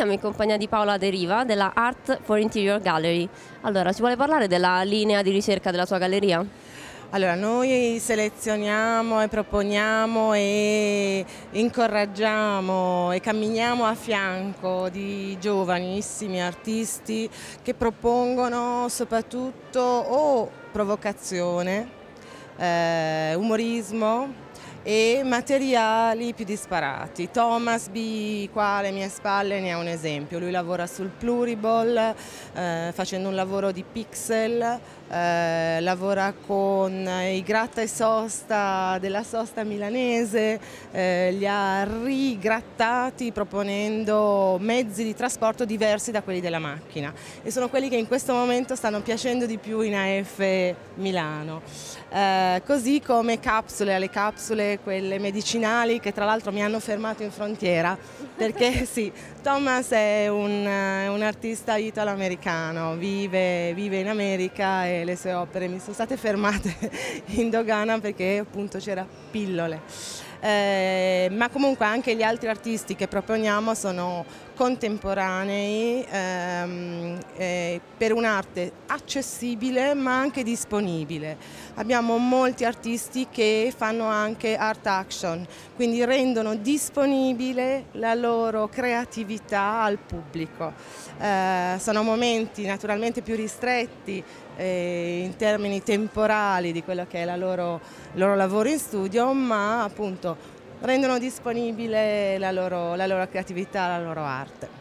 siamo in compagnia di Paola Deriva della Art for Interior Gallery. Allora, ci vuole parlare della linea di ricerca della sua galleria? Allora, noi selezioniamo e proponiamo e incoraggiamo e camminiamo a fianco di giovanissimi artisti che propongono soprattutto o provocazione, eh, umorismo, e materiali più disparati. Thomas B, qua alle mie spalle, ne ha un esempio. Lui lavora sul pluriball, eh, facendo un lavoro di pixel, eh, lavora con eh, i gratta e sosta della sosta milanese, eh, li ha rigrattati proponendo mezzi di trasporto diversi da quelli della macchina e sono quelli che in questo momento stanno piacendo di più in AF Milano. Eh, così come capsule, alle capsule quelle medicinali che tra l'altro mi hanno fermato in frontiera, perché sì, Thomas è un, eh, un artista italo-americano, vive, vive, in America e le sue opere mi sono state fermate in dogana perché appunto c'era pillole. Eh, ma comunque anche gli altri artisti che proponiamo sono contemporanei ehm, eh, per un'arte accessibile ma anche disponibile. Abbiamo molti artisti che fanno anche art action, quindi rendono disponibile la loro creatività al pubblico. Eh, sono momenti naturalmente più ristretti eh, in termini temporali di quello che è il loro, loro lavoro in studio, ma appunto rendono disponibile la loro, la loro creatività, la loro arte.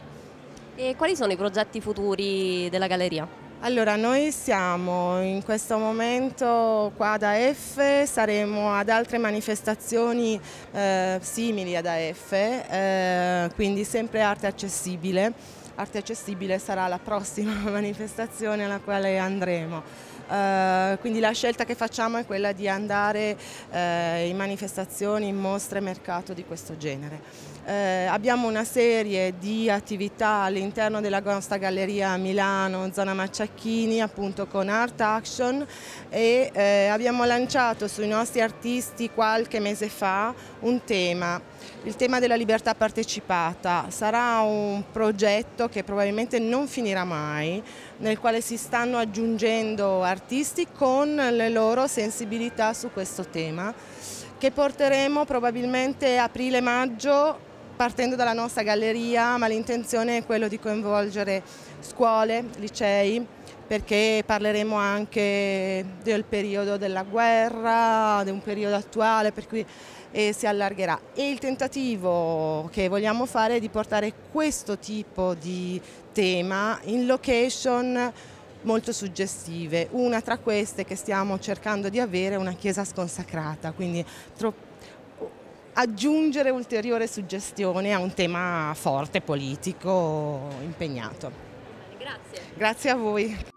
E quali sono i progetti futuri della galleria? Allora, noi siamo in questo momento qua ad AF, saremo ad altre manifestazioni eh, simili ad AF, eh, quindi sempre arte accessibile. Arte accessibile sarà la prossima manifestazione alla quale andremo. Uh, quindi la scelta che facciamo è quella di andare uh, in manifestazioni, in mostre, mercato di questo genere. Uh, abbiamo una serie di attività all'interno della nostra galleria a Milano, zona Macciacchini, appunto con Art Action e abbiamo lanciato sui nostri artisti qualche mese fa un tema, il tema della libertà partecipata. Sarà un progetto che probabilmente non finirà mai, nel quale si stanno aggiungendo artisti con le loro sensibilità su questo tema che porteremo probabilmente aprile-maggio partendo dalla nostra galleria, ma l'intenzione è quella di coinvolgere scuole, licei, perché parleremo anche del periodo della guerra, di un periodo attuale, per cui eh, si allargherà. E il tentativo che vogliamo fare è di portare questo tipo di tema in location molto suggestive. Una tra queste che stiamo cercando di avere è una chiesa sconsacrata, quindi aggiungere ulteriore suggestione a un tema forte, politico, impegnato. Grazie. Grazie a voi.